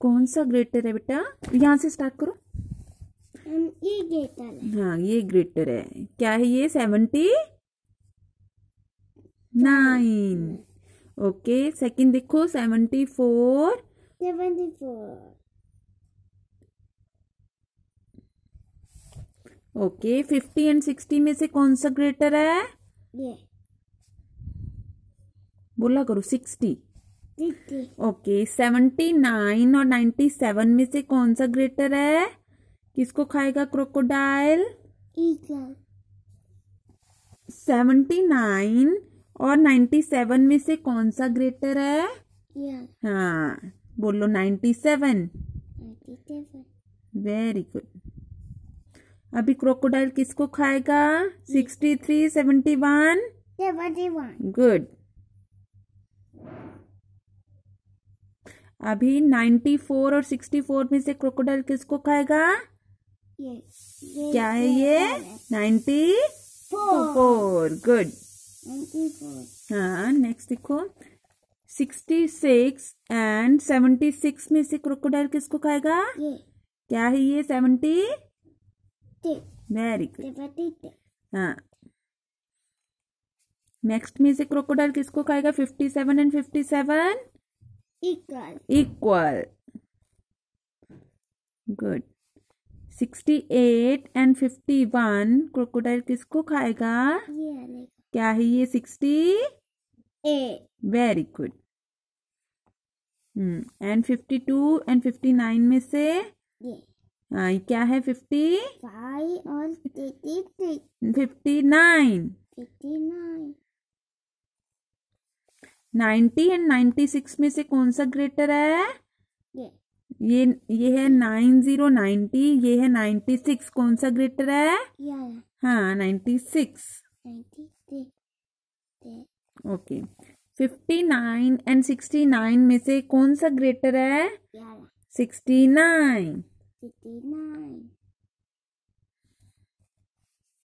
कौन सा ग्रेटर है बेटा यहाँ से स्टार्ट करो ये ग्रेटर है हाँ ये ग्रेटर है क्या है ये सेवेंटी नाइन ओके सेकंड देखो seventy four seventy four okay fifty and sixty में से कौन सा ग्रेटर है ये बोला करो सिक्सटी ओके सेवेंटी नाइन और नाइन्टी सेवन में से कौन सा ग्रेटर है किसको खाएगा क्रोकोडाइल सेवेंटी नाइन और नाइन्टी सेवन में से कौन सा ग्रेटर है हाँ बोलो नाइन्टी सेवन वेरी गुड अभी क्रोकोडाइल किसको खाएगा sixty three seventy one seventy one good अभी 94 और 64 में से क्रोकोडाइल किसको खाएगा ये, ये क्या है ये 94 गुड हाँ नेक्स्ट देखो 66 एंड 76 में से क्रोकोडाइल किसको खाएगा ये क्या है ये 70 वेरी गुड हाँ नेक्स्ट में से क्रोकोडाइल किसको खाएगा 57 and 57 equal equal good sixty eight and fifty one crocodile किसको खाएगा ये क्या है ये sixty eight very good and fifty two and fifty nine में से हाँ क्या है फिफ्टी फाइव और fifty nine fifty nine ninety and ninety six में से कौन सा ग्रेटर है ये ये ये है नाइन जीरो नाइन्टी ये है नाइन्टी सिक्स कौन सा ग्रेटर है हाँ ninety six okay fifty nine and sixty nine में से कौन सा ग्रेटर है सिक्सटी नाइन